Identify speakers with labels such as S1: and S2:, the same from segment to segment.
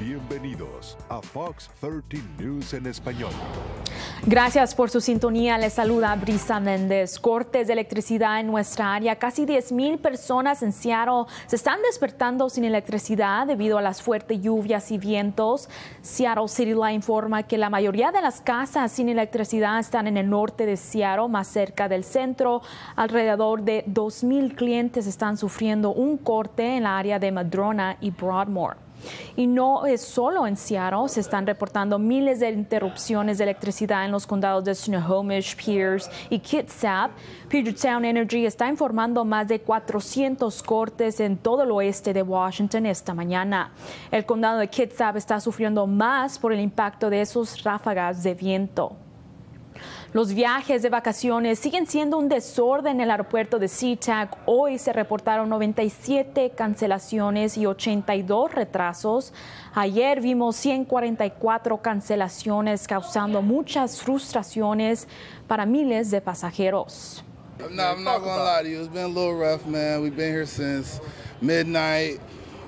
S1: Bienvenidos a Fox 13 News en español.
S2: Gracias por su sintonía. Les saluda Brisa Méndez. Cortes de electricidad en nuestra área. Casi 10.000 personas en Seattle se están despertando sin electricidad debido a las fuertes lluvias y vientos. Seattle City Line informa que la mayoría de las casas sin electricidad están en el norte de Seattle, más cerca del centro. Alrededor de 2.000 clientes están sufriendo un corte en la área de Madrona y Broadmoor. Y no es solo en Seattle, se están reportando miles de interrupciones de electricidad en los condados de Snohomish, Pierce y Kitsap. Puget Sound Energy está informando más de 400 cortes en todo el oeste de Washington esta mañana. El condado de Kitsap está sufriendo más por el impacto de esos ráfagas de viento. Los viajes de vacaciones siguen siendo un desorden en el aeropuerto de SeaTac. Hoy se reportaron 97 cancelaciones y 82 retrasos. Ayer vimos 144 cancelaciones causando muchas frustraciones para miles de pasajeros.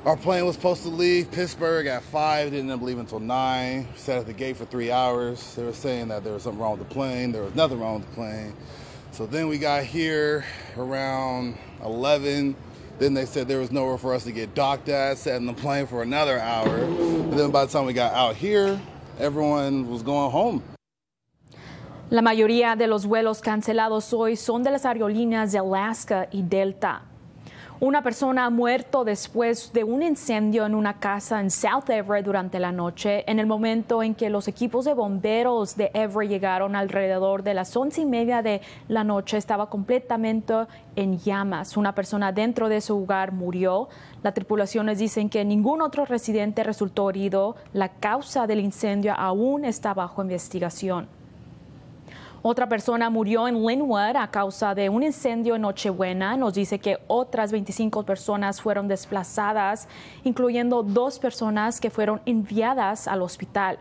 S1: Our plane was supposed to leave Pittsburgh at 5, didn't end up leaving until 9. Sat at the gate for three hours. They were saying that there was something wrong with the plane. There was nothing wrong with the plane. So then we got here around 11. Then they said there was nowhere for us to get docked at. Sat in the plane for another hour. And then by the time we got out here, everyone was going home.
S2: La mayoría de los vuelos cancelados hoy son de las aerolíneas de Alaska y Delta. Una persona ha muerto después de un incendio en una casa en South Everett durante la noche, en el momento en que los equipos de bomberos de Everett llegaron alrededor de las once y media de la noche, estaba completamente en llamas. Una persona dentro de su hogar murió. Las tripulaciones dicen que ningún otro residente resultó herido. La causa del incendio aún está bajo investigación. Otra persona murió en Linwood a causa de un incendio en Nochebuena. Nos dice que otras 25 personas fueron desplazadas, incluyendo dos personas que fueron enviadas al hospital.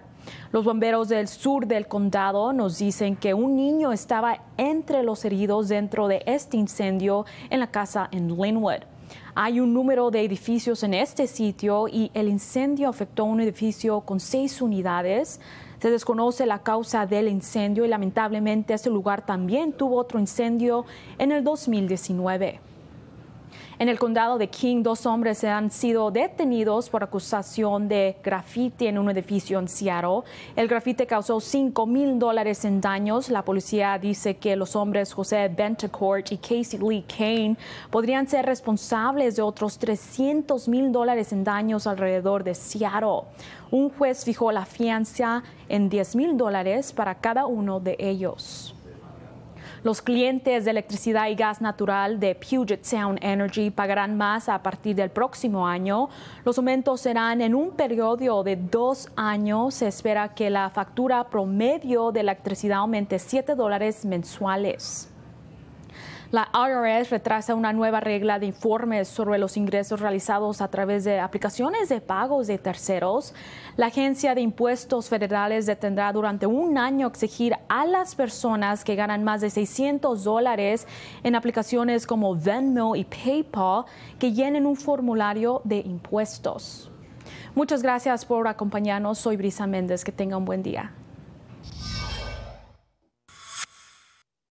S2: Los bomberos del sur del condado nos dicen que un niño estaba entre los heridos dentro de este incendio en la casa en Linwood. Hay un número de edificios en este sitio y el incendio afectó un edificio con seis unidades. Se desconoce la causa del incendio y lamentablemente este lugar también tuvo otro incendio en el 2019. En el condado de King, dos hombres han sido detenidos por acusación de grafiti en un edificio en Seattle. El grafite causó cinco mil dólares en daños. La policía dice que los hombres José Bentecourt y Casey Lee Kane podrían ser responsables de otros 300 mil dólares en daños alrededor de Seattle. Un juez fijó la fianza en 10 mil dólares para cada uno de ellos. Los clientes de electricidad y gas natural de Puget Sound Energy pagarán más a partir del próximo año. Los aumentos serán en un periodo de dos años. Se espera que la factura promedio de electricidad aumente 7 dólares mensuales. La IRS retrasa una nueva regla de informes sobre los ingresos realizados a través de aplicaciones de pagos de terceros. La Agencia de Impuestos Federales detendrá durante un año exigir a las personas que ganan más de 600 dólares en aplicaciones como Venmo y PayPal que llenen un formulario de impuestos. Muchas gracias por acompañarnos. Soy Brisa Méndez. Que tenga un buen día.